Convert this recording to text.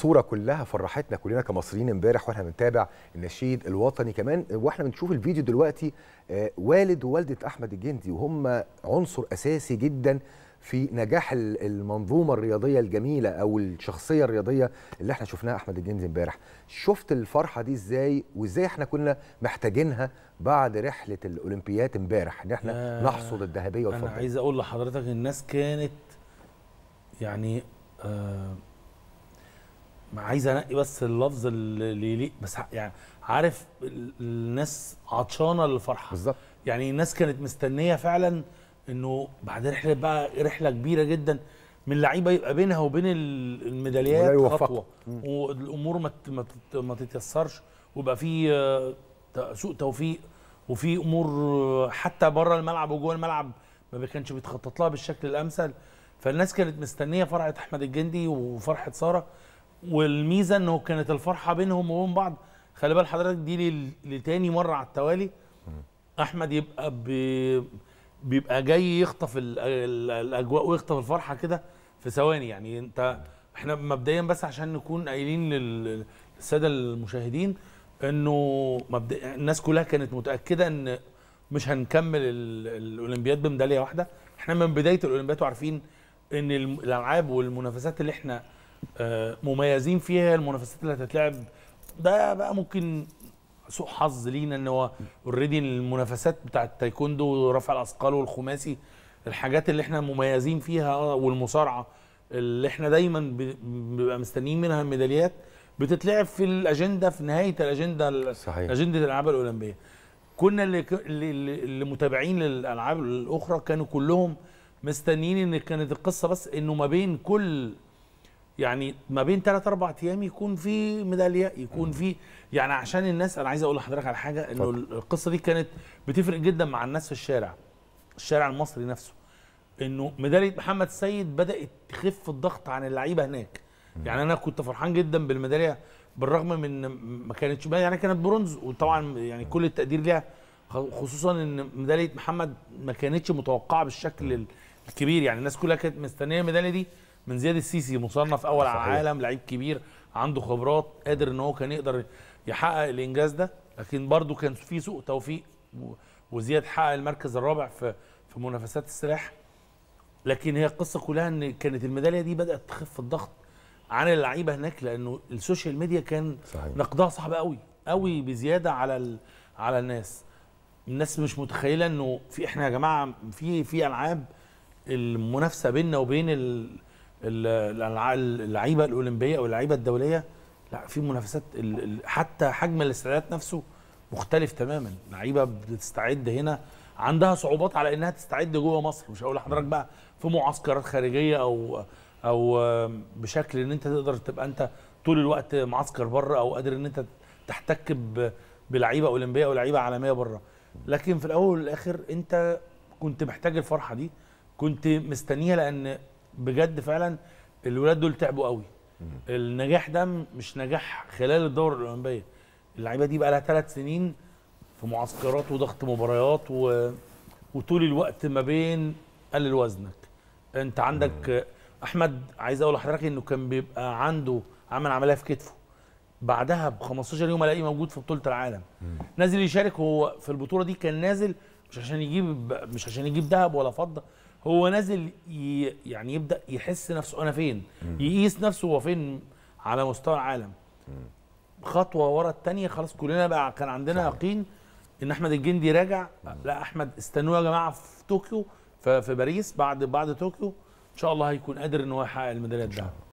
صوره كلها فرحتنا كلنا كمصريين امبارح واحنا بنتابع النشيد الوطني كمان واحنا بنشوف الفيديو دلوقتي آه، والد ووالده احمد الجندي وهم عنصر اساسي جدا في نجاح المنظومه الرياضيه الجميله او الشخصيه الرياضيه اللي احنا شفناها احمد الجندي امبارح شفت الفرحه دي ازاي وازاي احنا كنا محتاجينها بعد رحله الاولمبيات امبارح ان احنا آه نحصد الذهبيه والفضه انا عايز اقول لحضرتك الناس كانت يعني آه عايز انقي بس اللفظ اللي يليق بس يعني عارف الناس عطشانه للفرحه بالظبط يعني الناس كانت مستنيه فعلا انه بعد رحله بقى رحله كبيره جدا من لعيبه يبقى بينها وبين الميداليات خطوه والامور ما ما تتيسرش ويبقى في آه، سوء توفيق وفي امور آه، حتى بره الملعب وجوه الملعب ما كانش بيتخطط لها بالشكل الامثل فالناس كانت مستنيه فرحه احمد الجندي وفرحه ساره والميزه انه كانت الفرحه بينهم وبين بعض خلي بال حضرتك دي لتاني مره على التوالي احمد يبقى بي بيبقى جاي يخطف الاجواء ويخطف الفرحه كده في ثواني يعني انت احنا مبدئيا بس عشان نكون قايلين للساده المشاهدين انه مبدئيا الناس كلها كانت متاكده ان مش هنكمل الاولمبياد بميداليه واحده احنا من بدايه الاولمبياد وعارفين ان الالعاب والمنافسات اللي احنا آه، مميزين فيها المنافسات اللي هتتلعب ده بقى ممكن سوء حظ لينا ان هو اوريدي المنافسات بتاعه التايكوندو ورفع الاثقال والخماسي الحاجات اللي احنا مميزين فيها آه، والمصارعه اللي احنا دايما بنبقى مستنيين منها ميداليات بتتلعب في الاجنده في نهايه الاجنده صحيح. اجنده الالعاب الاولمبيه كنا اللي اللي متابعين للالعاب الاخرى كانوا كلهم مستنيين ان كانت القصه بس انه ما بين كل يعني ما بين ثلاث اربع ايام يكون في ميداليه يكون في يعني عشان الناس انا عايز اقول لحضرتك على حاجه انه القصه دي كانت بتفرق جدا مع الناس في الشارع الشارع المصري نفسه انه ميداليه محمد السيد بدات تخف الضغط عن اللعيبه هناك يعني انا كنت فرحان جدا بالميداليه بالرغم من ما كانتش يعني كانت برونز وطبعا يعني كل التقدير ليها خصوصا ان ميداليه محمد ما كانتش متوقعه بالشكل الكبير يعني الناس كلها كانت مستنيه الميداليه دي من زياد السيسي مصنف اول صحيح. على العالم لعيب كبير عنده خبرات قادر ان هو كان يقدر يحقق الانجاز ده لكن برضه كان في سوء توفيق وزياد حقق المركز الرابع في في منافسات السلاح لكن هي القصه كلها ان كانت الميداليه دي بدات تخف الضغط عن اللعيبه هناك لانه السوشيال ميديا كان نقدها صعب قوي قوي بزياده على ال... على الناس الناس مش متخيله انه في احنا يا جماعه في في العاب المنافسه بيننا وبين ال... اللعيبه الاولمبيه او اللعيبه الدوليه لا في منافسات حتى حجم الاستعداد نفسه مختلف تماما لعيبه بتستعد هنا عندها صعوبات على انها تستعد جوه مصر مش هقول لحضرتك بقى في معسكرات خارجيه او او بشكل ان انت تقدر تبقى انت طول الوقت معسكر بره او قادر ان انت تحتك بلعيبه اولمبيه او لعيبه عالميه بره لكن في الاول والاخر انت كنت محتاج الفرحه دي كنت مستنيها لان بجد فعلا الولاد دول تعبوا قوي النجاح ده مش نجاح خلال الدوره الاولمبيه اللعيبه دي بقى لها ثلاث سنين في معسكرات وضغط مباريات و... وطول الوقت ما بين قلل وزنك انت عندك احمد عايز اقول لحضرتك انه كان بيبقى عنده عمل عمليه في كتفه بعدها ب 15 يوم الاقيه موجود في بطوله العالم نازل يشارك هو في البطوله دي كان نازل مش عشان يجيب مش عشان يجيب ذهب ولا فضه هو نازل ي... يعني يبدا يحس نفسه انا فين مم. يقيس نفسه هو فين على مستوى العالم مم. خطوه ورا الثانيه خلاص كلنا بقى كان عندنا يقين ان احمد الجندي راجع لا احمد استنوه يا جماعه في طوكيو في باريس بعد بعد طوكيو ان شاء الله هيكون قادر ان هو يحقق الميداليه الذهب